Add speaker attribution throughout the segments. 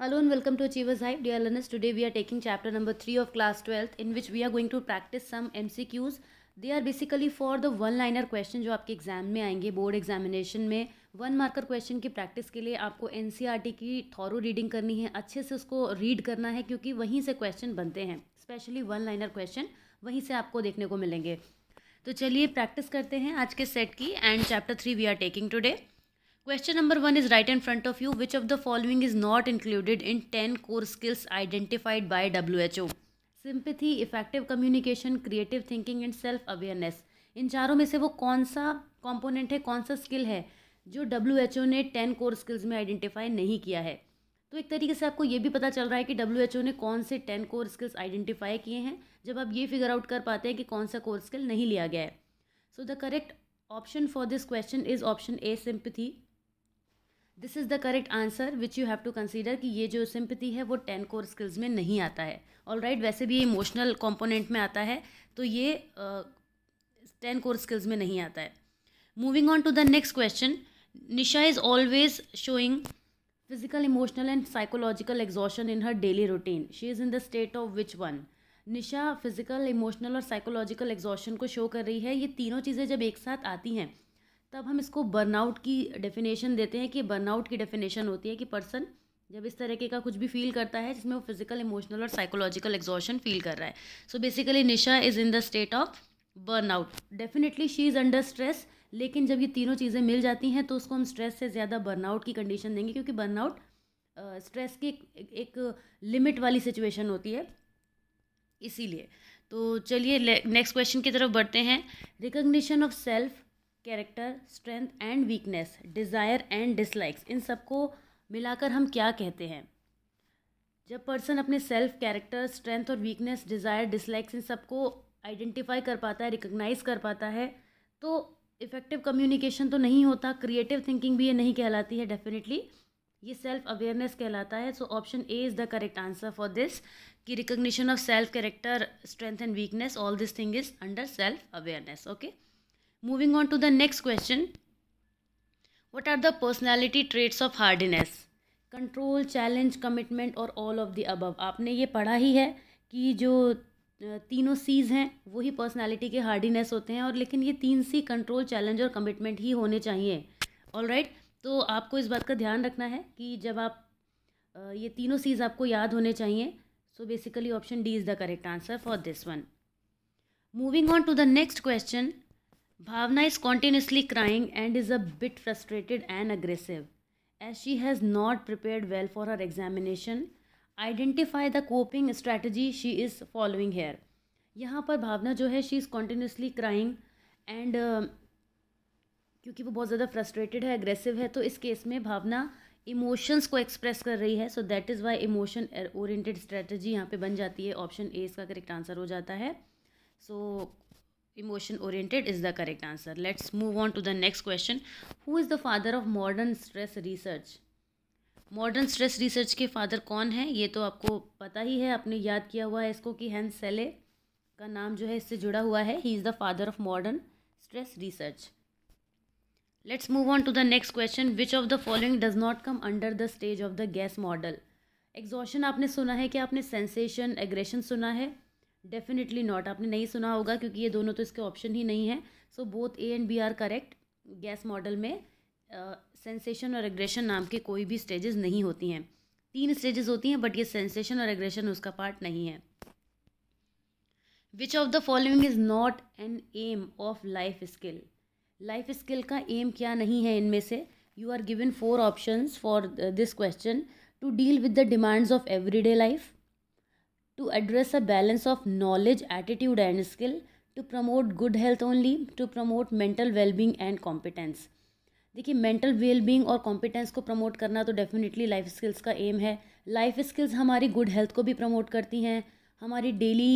Speaker 1: Hello and welcome to Achievers Hive. Dear we are taking chapter number three of class twelfth in which we are going to practise some M C Qs they are basically for the one liner question जो आपके exam में आएंगे board examination में one marker question की practice के लिए आपको N e की थॉरो रीडिंग करनी है अच्छे से उसको रीड करना है क्योंकि वहीं से क्वेश्चन बनते हैं स्पेशली वन लाइनर क्वेश्चन वहीं से आपको देखने को मिलेंगे तो चलिए प्रैक्टिस करते हैं आज के सेट की and chapter three we are taking today question number one is right in front of you which of the following is not included in ten core skills identified by W H O sympathy effective communication creative thinking and self awareness इन चारों में से वो कौन सा component है कौन सा स्किल है जो डब्ल्यू एच ओ ने टेन कोर स्किल्स में आइडेंटिफाई नहीं किया है तो एक तरीके से आपको ये भी पता चल रहा है कि डब्ल्यू एच ओ ने कौन से टेन कोर स्किल्स आइडेंटिफाई किए हैं जब आप ये फिगर आउट कर पाते हैं कि कौन सा कोर स्किल नहीं लिया गया है so the correct option for this question is option a sympathy this is the correct answer which you have to consider कि ये जो सिंपथी है वो टेन कोर स्किल्स में नहीं आता है ऑल राइट right, वैसे भी ये इमोशनल कॉम्पोनेंट में आता है तो ये टेन कोर स्किल्स में नहीं आता है moving on to the next question Nisha is always showing physical emotional and psychological exhaustion in her daily routine she is in the state of which one Nisha physical emotional और psychological exhaustion को show कर रही है ये तीनों चीज़ें जब एक साथ आती हैं तब हम इसको बर्नआउट की डेफिनेशन देते हैं कि बर्नआउट की डेफिनेशन होती है कि पर्सन जब इस तरीके का कुछ भी फील करता है जिसमें वो फिजिकल इमोशनल और साइकोलॉजिकल एग्जॉशन फील कर रहा है so basically Nisha is in the state of burnout definitely she is under stress लेकिन जब ये तीनों चीज़ें मिल जाती हैं तो उसको हम स्ट्रेस से ज़्यादा बर्नआउट की कंडीशन देंगे क्योंकि बर्नआउट स्ट्रेस की एक, लिमिट वाली सिचुएशन होती है इसीलिए तो चलिए नेक्स्ट क्वेश्चन की तरफ बढ़ते हैं recognition of self character strength and weakness desire and dislikes इन सबको मिलाकर हम क्या कहते हैं जब पर्सन अपने सेल्फ कैरेक्टर स्ट्रेंथ और वीकनेस डिज़ायर डिसलाइक्स इन सबको आइडेंटिफाई कर पाता है रिकग्नाइज कर पाता है तो इफ़ेक्टिव कम्युनिकेशन तो नहीं होता क्रिएटिव थिंकिंग भी ये नहीं कहलाती है डेफिनेटली ये सेल्फ अवेयरनेस कहलाता है so option a is the correct answer for this कि recognition of self character strength and weakness all this thing is under self awareness okay moving on to the next question what are the personality traits of hardiness control challenge commitment और all of the above आपने ये पढ़ा ही है कि जो तीनों seize हैं वही पर्सनैलिटी के हार्डीनेस होते हैं और लेकिन ये तीन सी कंट्रोल चैलेंज और कमिटमेंट ही होने चाहिए ऑल राइट right? तो आपको इस बात का ध्यान रखना है कि जब आप ये तीनों सीज़ आपको याद होने चाहिए so basically option D is the correct answer for this one moving on to the next question Bhavna is continuously crying and is a bit frustrated and aggressive. As she has not prepared well for her examination, identify the coping strategy she is following here. यहाँ पर भावना जो है she is continuously crying and क्योंकि वो बहुत ज़्यादा frustrated है aggressive है तो इस केस में भावना इमोशंस को एक्सप्रेस कर रही है so that is why emotion oriented strategy यहाँ पे बन जाती है ऑप्शन ए इसका करेक्ट आंसर हो जाता है so so, emotion oriented is the correct answer let's move on to the next question who is the father of modern stress research modern stress research के फादर कौन है ये तो आपको पता ही है आपने याद किया हुआ है इसको कि हैं सेले का नाम जो है इससे जुड़ा हुआ है he is the father of modern stress research let's move on to the next question which of the following does not come under the stage of the GAS model exhaustion आपने सुना है कि आपने सेंसेशन एग्रेशन सुना है definitely not आपने नहीं सुना होगा क्योंकि ये दोनों तो इसके ऑप्शन ही नहीं है so both A and B are correct GAS model में सेंसेशन और एग्रेशन नाम के कोई भी स्टेजेस नहीं होती हैं तीन स्टेजेस होती हैं बट ये सेंसेशन और एग्रेशन उसका पार्ट नहीं है which of the following is not an aim of life skill life skill का एम क्या नहीं है इनमें से you are given four options for this question to deal with the demands of everyday life to address a balance of knowledge, attitude, and skill, to promote good health only, to promote mental well-being and competence. देखिए mental wellbeing और competence को promote करना तो definitely life skills का aim है life skills हमारी good health को भी प्रमोट करती हैं हमारी डेली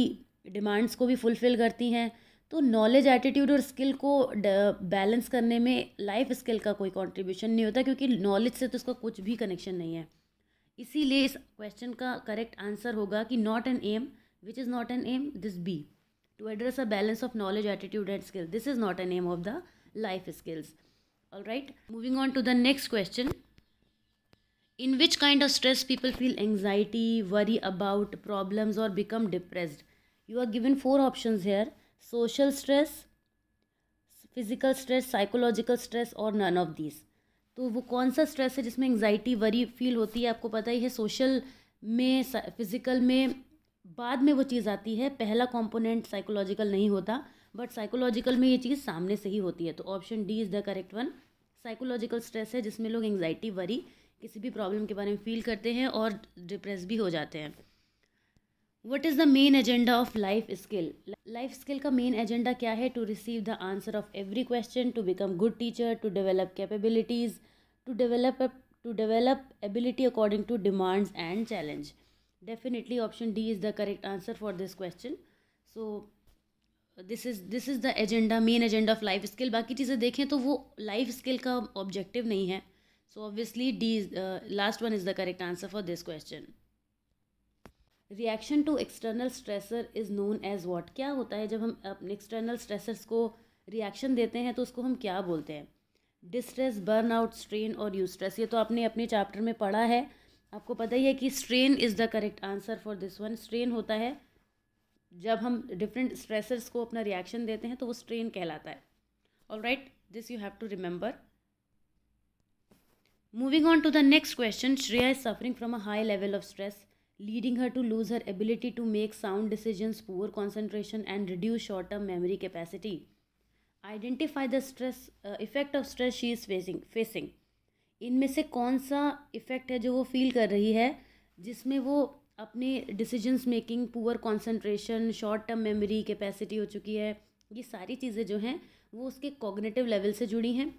Speaker 1: डिमांड्स को भी फुलफ़िल करती हैं तो नॉलेज एटीट्यूड और स्किल को बैलेंस करने में लाइफ स्किल का कोई कंट्रीब्यूशन नहीं होता क्योंकि नॉलेज से तो उसका कुछ भी कनेक्शन नहीं है इसीलिए इस क्वेश्चन का करेक्ट आंसर होगा कि not an aim which is not an aim this B to address a balance of knowledge attitude and skills this is not an aim of the life skills all right moving on to the next question in which kind of stress people feel anxiety worry about problems और become depress you are given four options here social stress physical stress psychological stress और none of these तो वो कौन सा stress है जिसमें anxiety worry feel होती है आपको पता ही है सोशल में फिज़िकल में बाद में वो चीज़ आती है पहला कंपोनेंट साइकोलॉजिकल नहीं होता बट साइकोलॉजिकल में ये चीज़ सामने से ही होती है तो option D is the correct one psychological stress है जिसमें लोग एंगजाइटी वरी किसी भी प्रॉब्लम के बारे में फील करते हैं और डिप्रेस भी हो जाते हैं what is the main agenda of life skill life skill का मेन एजेंडा क्या है to receive the answer of every question to become good teacher to develop capabilities to develop a, to develop ability according to demands and challenge definitely option D is the correct answer for this question so this is this is the agenda main agenda of life skill बाकी चीज़ें देखें तो वो life skill का objective नहीं है so obviously the last one is the correct answer for this question reaction to external stressor is known as what क्या होता है जब हम अपने एक्सटर्नल स्ट्रेसर्स को रिएक्शन देते हैं तो उसको हम क्या बोलते हैं डिस्ट्रेस बर्नआउट स्ट्रेन और यूस्ट्रेस ये तो आपने अपने चैप्टर में पढ़ा है आपको पता ही है कि strain is the correct answer for this one strain होता है जब हम डिफरेंट स्ट्रेसर्स को अपना रिएक्शन देते हैं तो वो स्ट्रेन कहलाता है all right this you have to remember moving on to the next question Shreya is suffering from a high level of stress leading her to lose her ability to make sound decision poor concentration and reduce short term memory capacity identify the stress effect of stress she is facing facing इनमें से कौन सा effect है जो वो feel कर रही है जिसमें वो अपने decisions making poor concentration short term memory capacity हो चुकी है ये सारी चीज़ें जो हैं वो उसके कॉग्नेटिव लेवल से जुड़ी हैं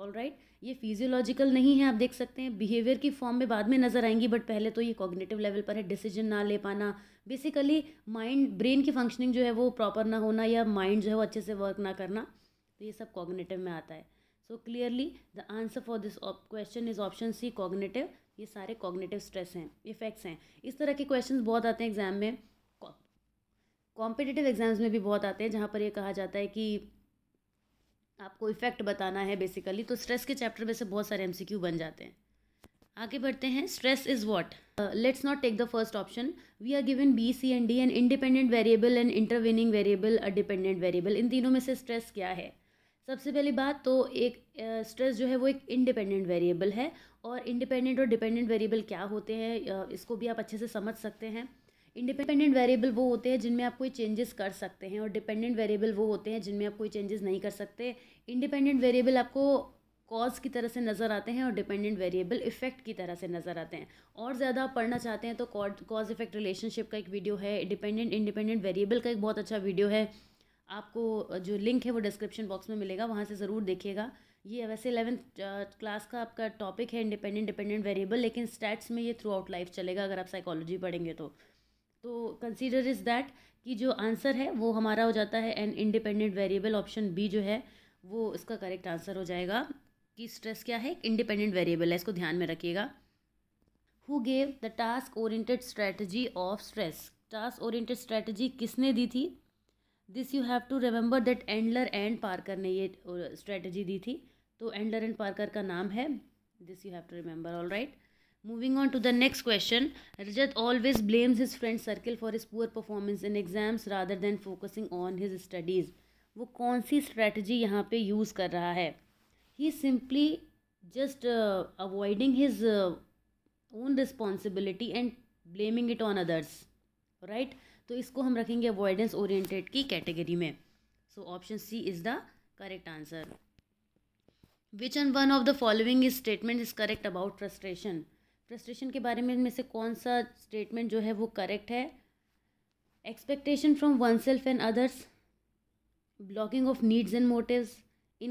Speaker 1: ऑल राइट ये फिजियोलॉजिकल नहीं है आप देख सकते हैं बिहेवियर की फॉर्म में बाद में नज़र आएंगी बट पहले तो ये कॉग्नेटिव लेवल पर है डिसीजन ना ले पाना बेसिकली माइंड ब्रेन की फंक्शनिंग जो है वो प्रॉपर ना होना या माइंड जो है वो अच्छे से वर्क ना करना तो ये सब कॉग्नेटिव में आता है so clearly the answer for this question is option C cognitive ये सारे कॉग्नेटिव स्ट्रेस हैं इफेक्ट्स हैं इस तरह के क्वेश्चन बहुत आते हैं एग्जाम में कॉम्पिटिटिव एग्जाम्स में भी बहुत आते हैं जहाँ पर ये कहा जाता है कि आपको इफेक्ट बताना है बेसिकली तो स्ट्रेस के चैप्टर में से बहुत सारे एम बन जाते हैं आगे बढ़ते हैं stress is what let's not take the first option we are given B C and D an independent variable and intervening variable a dependent variable इन तीनों में से स्ट्रेस क्या है सबसे पहली बात तो एक स्ट्रेस जो है वो एक इंडिपेंडेंट वेरिएबल है और इंडिपेंडेंट और डिपेंडेंट वेरिएबल क्या होते हैं इसको भी आप अच्छे से समझ सकते हैं इंडिपेंडेंट वेरिएबल वो होते हैं जिनमें आप कोई चेंजेस कर सकते हैं और डिपेंडेंट वेरिएबल वो होते हैं जिनमें आप कोई चेंजेस नहीं कर सकते इंडिपेंडेंट वेरिएबल आपको कॉज की तरह से नज़र आते हैं और डिपेंडेंट वेरिएबल इफेक्ट की तरह से नज़र आते हैं और ज़्यादा आप पढ़ना चाहते हैं तो कॉज इफेक्ट रिलेशनशिप का एक वीडियो है डिपेंडेंट इंडिपेंडेंट वेरिएबल का एक बहुत अच्छा वीडियो है आपको जो लिंक है वो डिस्क्रिप्शन बॉक्स में मिलेगा वहाँ से ज़रूर देखिएगा ये वैसे इलेवंथ क्लास का आपका टॉपिक है इंडिपेंडेंट डिपेंडेंट वेरिएबल लेकिन स्टैट्स में ये थ्रू आउट लाइफ चलेगा अगर आप साइकोलॉजी पढ़ेंगे तो तो कंसीडर इज़ दैट कि जो आंसर है वो हमारा हो जाता है an independent variable option B जो है वो इसका करेक्ट आंसर हो जाएगा कि स्ट्रेस क्या है इंडिपेंडेंट वेरिएबल है इसको ध्यान में रखिएगा who gave the task oriented strategy of stress task oriented strategy किसने दी थी this you have to remember that Endler and Parker ने ये स्ट्रेटजी दी थी तो एंडलर एंड पार्कर का नाम है this you have to remember all right moving on to the next question Rajat always blames his friend circle for his poor performance in exams rather than focusing on his studies वो कौन सी strategy यहाँ पे use कर रहा है he simply just avoiding his own responsibility and blaming it on others right तो इसको हम रखेंगे अवॉइडेंस ओरिएंटेड की कैटेगरी में so option C is the correct answer which and one of the following statement is correct about frustration frustration के बारे में इनमें से कौन सा स्टेटमेंट जो है वो करेक्ट है expectation from one self and others blocking of needs and motives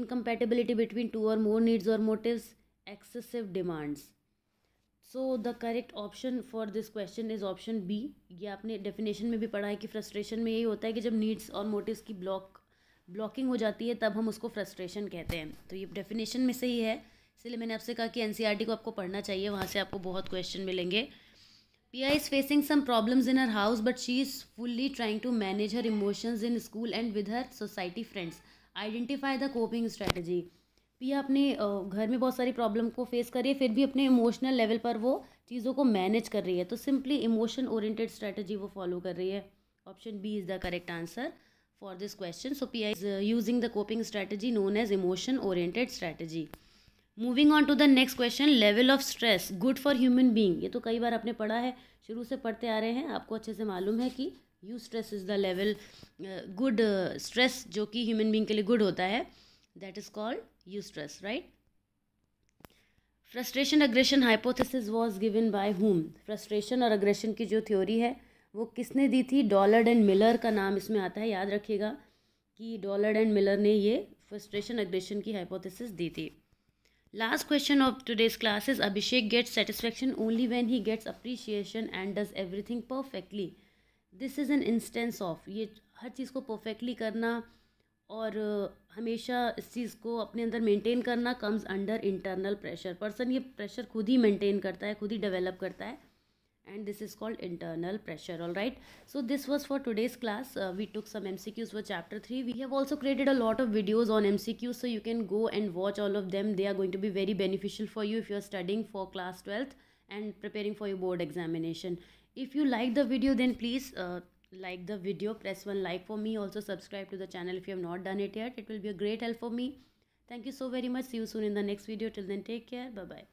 Speaker 1: incompatibility between two और मोर नीड्स और motive excessive demands so the correct option for this question is option B ये आपने definition में भी पढ़ा है कि फ्रस्ट्रेशन में यही होता है कि जब नीड्स और मोटिव की ब्लॉक ब्लॉकिंग हो जाती है तब हम उसको फ्रस्ट्रेशन कहते हैं तो ये डेफिनेशन में से ही है इसलिए मैंने आपसे कहा कि एन e को आपको पढ़ना चाहिए वहाँ से आपको बहुत क्वेश्चन मिलेंगे Pia is facing some problems in her house but she is fully trying to manage her emotions in school and with her society friends identify the coping strategy. Pia अपने घर में बहुत सारी प्रॉब्लम को फेस कर रही है फिर भी अपने इमोशनल लेवल पर वो चीज़ों को मैनेज कर रही है तो सिंपली इमोशन ओरिएंटेड स्ट्रेटजी वो फॉलो कर रही है option B is the correct answer for this question so P is using the coping strategy known as emotion emotion strategy moving on to the next question level of stress good for human being ये तो कई बार आपने पढ़ा है शुरू से पढ़ते आ रहे हैं आपको अच्छे से मालूम है कि eustress is the level good stress जो कि ह्यूमन बींग के लिए गुड होता है that is called eustress right frustration aggression hypothesis was given by home frustration और अग्रेशन की जो थ्योरी है वो किसने दी थी डॉलर्ड एंड मिलर का नाम इसमें आता है याद रखिएगा कि डॉलर्ड एंड मिलर ने ये फ्रस्ट्रेशन अग्रेशन की हाइपोथेसिस दी थी last question of today's class is Abhishek gets satisfaction only when he gets appreciation and does everything perfectly this is an instance of ये हर चीज़ को परफेक्टली करना और हमेशा इस चीज़ को अपने अंदर मेंटेन करना comes under internal pressure person ये प्रेशर खुद ही मेंटेन करता है खुद ही डेवलप करता है and this is called internal pressure all right so this was for today's class we took some M C Qs for chapter three we have also created a lot of videos on M C Qs so you can go and watch all of them they are going to be very beneficial for you if you are studying for class twelfth and preparing for you board examination if you like the video then please like the video press one like for me also subscribe to the channel if you have not done it yet it will be a great help for me thank you so very much see you soon in the next video till then take care bye bye